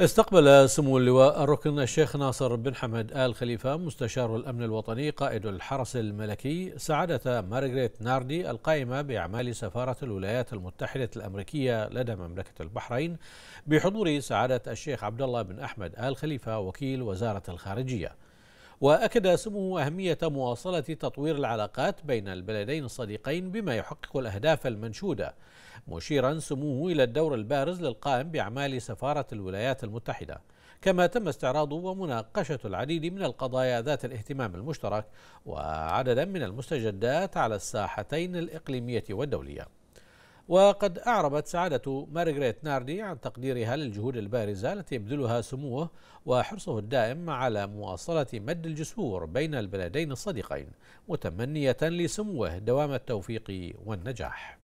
استقبل سمو اللواء الركن الشيخ ناصر بن حمد آل خليفة مستشار الأمن الوطني قائد الحرس الملكي سعادة مارغريت ناردي القائمة بأعمال سفارة الولايات المتحدة الأمريكية لدى مملكة البحرين بحضور سعادة الشيخ عبد الله بن أحمد آل خليفة وكيل وزارة الخارجية وأكد سمو أهمية مواصلة تطوير العلاقات بين البلدين الصديقين بما يحقق الأهداف المنشودة مشيرا سموه إلى الدور البارز للقائم بأعمال سفارة الولايات المتحدة كما تم استعراض ومناقشة العديد من القضايا ذات الاهتمام المشترك وعددا من المستجدات على الساحتين الإقليمية والدولية وقد أعربت سعادة مارغريت ناردي عن تقديرها للجهود البارزة التي يبذلها سموه وحرصه الدائم على مواصلة مد الجسور بين البلدين الصديقين متمنية لسموه دوام التوفيق والنجاح